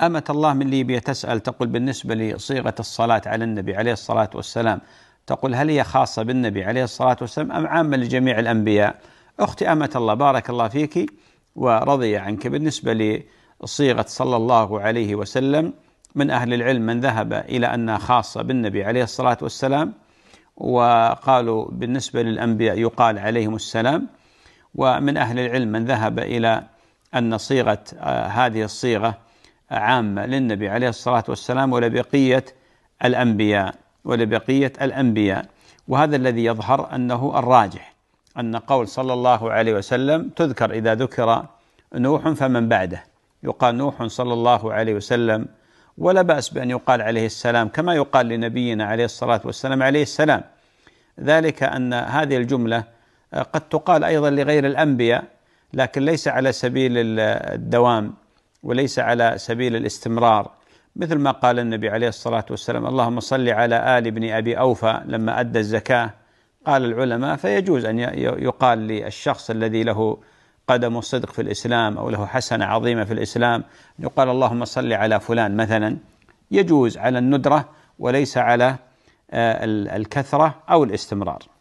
أمة الله من ليبيا تسأل تقول بالنسبة لصيغة الصلاة على النبي عليه الصلاة والسلام تقول هل هي خاصة بالنبي عليه الصلاة والسلام أم عامة لجميع الأنبياء أختي أمة الله بارك الله فيك ورضي عنك بالنسبة لصيغة صلى الله عليه وسلم من أهل العلم من ذهب إلى أنها خاصة بالنبي عليه الصلاة والسلام وقالوا بالنسبة للأنبياء يقال عليهم السلام ومن أهل العلم من ذهب إلى أن صيغة آه، هذه الصيغة عامة للنبي عليه الصلاة والسلام ولبقية الأنبياء ولبقية الأنبياء وهذا الذي يظهر أنه الراجح أن قول صلى الله عليه وسلم تذكر إذا ذكر نوح فمن بعده يقال نوح صلى الله عليه وسلم ولا بأس بأن يقال عليه السلام كما يقال لنبينا عليه الصلاة والسلام عليه السلام ذلك أن هذه الجملة آه، قد تقال أيضا لغير الأنبياء لكن ليس على سبيل الدوام وليس على سبيل الاستمرار مثل ما قال النبي عليه الصلاه والسلام اللهم صل على ال ابن ابي اوفى لما ادى الزكاه قال العلماء فيجوز ان يقال للشخص الذي له قدم الصدق في الاسلام او له حسنه عظيمه في الاسلام يقال اللهم صل على فلان مثلا يجوز على الندره وليس على آه، الكثره او الاستمرار